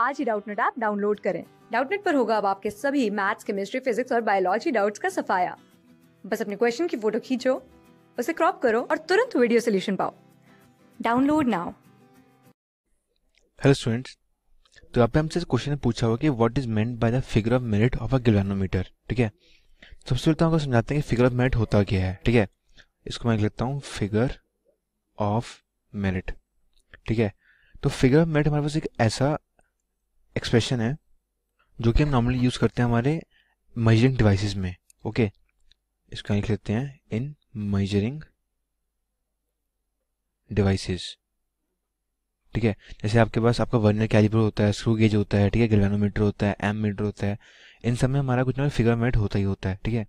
आज ही Doubtnut app download करें डाउटनेट पर होगा अब आपके सभी मैथ्स केमिस्ट्री फिजिक्स और बायोलॉजी डाउट्स का सफाया बस अपने क्वेश्चन की फोटो खींचो उसे क्रॉप करो और तुरंत वीडियो सोल्यूशन पाओ डाउनलोड नाउ हेलो स्टूडेंट्स तो यहाँ पे हमसे क्वेश्चन पूछा हुआ कि what is meant by the figure of merit of a galvanometer ठीक है सबसे पहले तो आपको समझाते हैं कि फिगर ऑफ मेरिट होता क्या है ठीक है इसको मैं लिखता हूँ फिगर ऑफ मेरिट ठीक है तो फिगर ऑफ मेरिट हमारे पास एक ऐसा एक्सप्रेशन है जो कि हम नॉर्मली यूज़ करते हैं हमारे मेजरिंग डिवाइसेस में ओके okay? लिख लेते हैं इन मेजरिंग डिवाइसेस ठीक है जैसे आपके पास आपका वर्नर कैलिपर होता है स्क्रू गेज होता है ठीक है ग्रेनोमीटर होता है एम मीटर होता है इन सब में हमारा कुछ ना फिगर मेट होता ही होता है ठीक है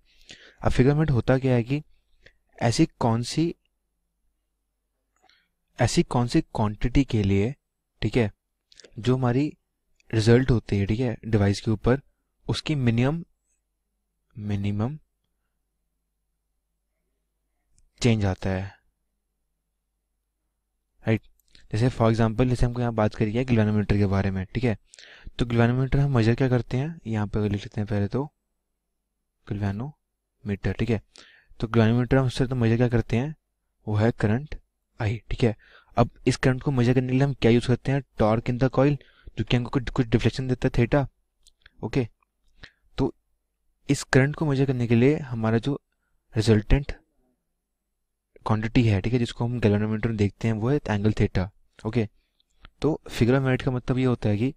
अब मेट होता क्या है कि ऐसी कौन सी ऐसी कौन सी क्वांटिटी के लिए ठीक है जो हमारी रिजल्ट होते हैं ठीक है डिवाइस के ऊपर उसकी मिनिमम मिनिमम चेंज आता है राइट जैसे फॉर एग्जांपल जैसे हमको यहाँ बात करी है ग्लोनोमीटर के बारे में ठीक है तो ग्लोनोमीटर हम मेजर क्या करते हैं यहाँ पर लिख लेते हैं पहले तो ग्लोनोमीटर ठीक है तो ग्लोनोमीटर हम उससे तो मेजर क्या करते हैं वो है करंट आई ठीक है अब इस करंट को मेजर करने के लिए हम क्या यूज़ करते हैं टॉर्क इन द कॉइल जो तो कि हमको कुछ कुछ डिफ्लेक्शन देता है थेटा ओके तो इस करंट को मेजर करने के लिए हमारा जो रिजल्टेंट क्वांटिटी है ठीक है जिसको हम गैलोनोमीटर में देखते हैं वो है एंगल थेटा ओके तो फिगर ऑफ मेरिट का मतलब ये होता है कि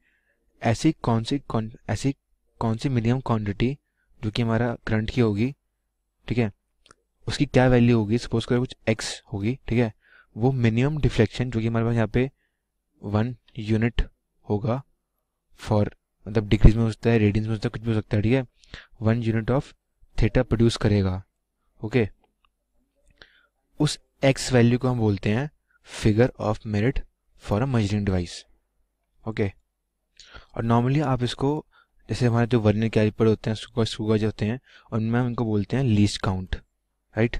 ऐसी कौन सी कौन ऐसी कौन सी मिनिमम क्वांटिटी जो कि हमारा करंट की होगी ठीक है उसकी क्या वैल्यू होगी सपोज करो कुछ एक्स होगी ठीक है वो मिनिमम डिफ्लेक्शन जो कि हमारे पास यहाँ पे वन यूनिट होगा फॉर मतलब डिग्रीज में हो सकता है रेडियंस में हो सकता है कुछ भी हो सकता है ठीक है one unit of theta produce करेगा ओके उस एक्स वैल्यू को हम बोलते हैं figure of merit for a measuring device okay और नॉर्मली आप इसको जैसे हमारे जो वर्नियर कैलिपर होते हैं सुगर सुगर जो होते हैं उनमें हम इनको बोलते हैं लीस्ट काउंट राइट